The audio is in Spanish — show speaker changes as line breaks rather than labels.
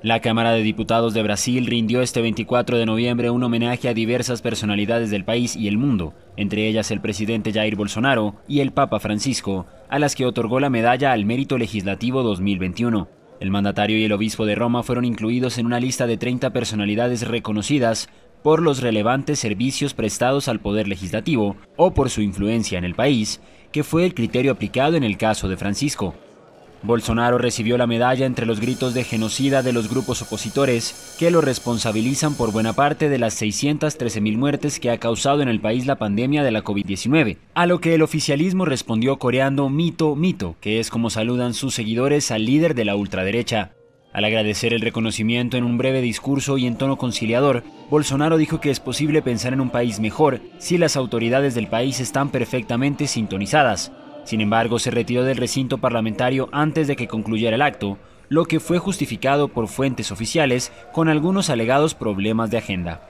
La Cámara de Diputados de Brasil rindió este 24 de noviembre un homenaje a diversas personalidades del país y el mundo, entre ellas el presidente Jair Bolsonaro y el Papa Francisco, a las que otorgó la medalla al Mérito Legislativo 2021. El mandatario y el obispo de Roma fueron incluidos en una lista de 30 personalidades reconocidas por los relevantes servicios prestados al Poder Legislativo o por su influencia en el país, que fue el criterio aplicado en el caso de Francisco. Bolsonaro recibió la medalla entre los gritos de genocida de los grupos opositores, que lo responsabilizan por buena parte de las 613.000 muertes que ha causado en el país la pandemia de la COVID-19, a lo que el oficialismo respondió coreando mito, mito, que es como saludan sus seguidores al líder de la ultraderecha. Al agradecer el reconocimiento en un breve discurso y en tono conciliador, Bolsonaro dijo que es posible pensar en un país mejor si las autoridades del país están perfectamente sintonizadas, sin embargo, se retiró del recinto parlamentario antes de que concluyera el acto, lo que fue justificado por fuentes oficiales con algunos alegados problemas de agenda.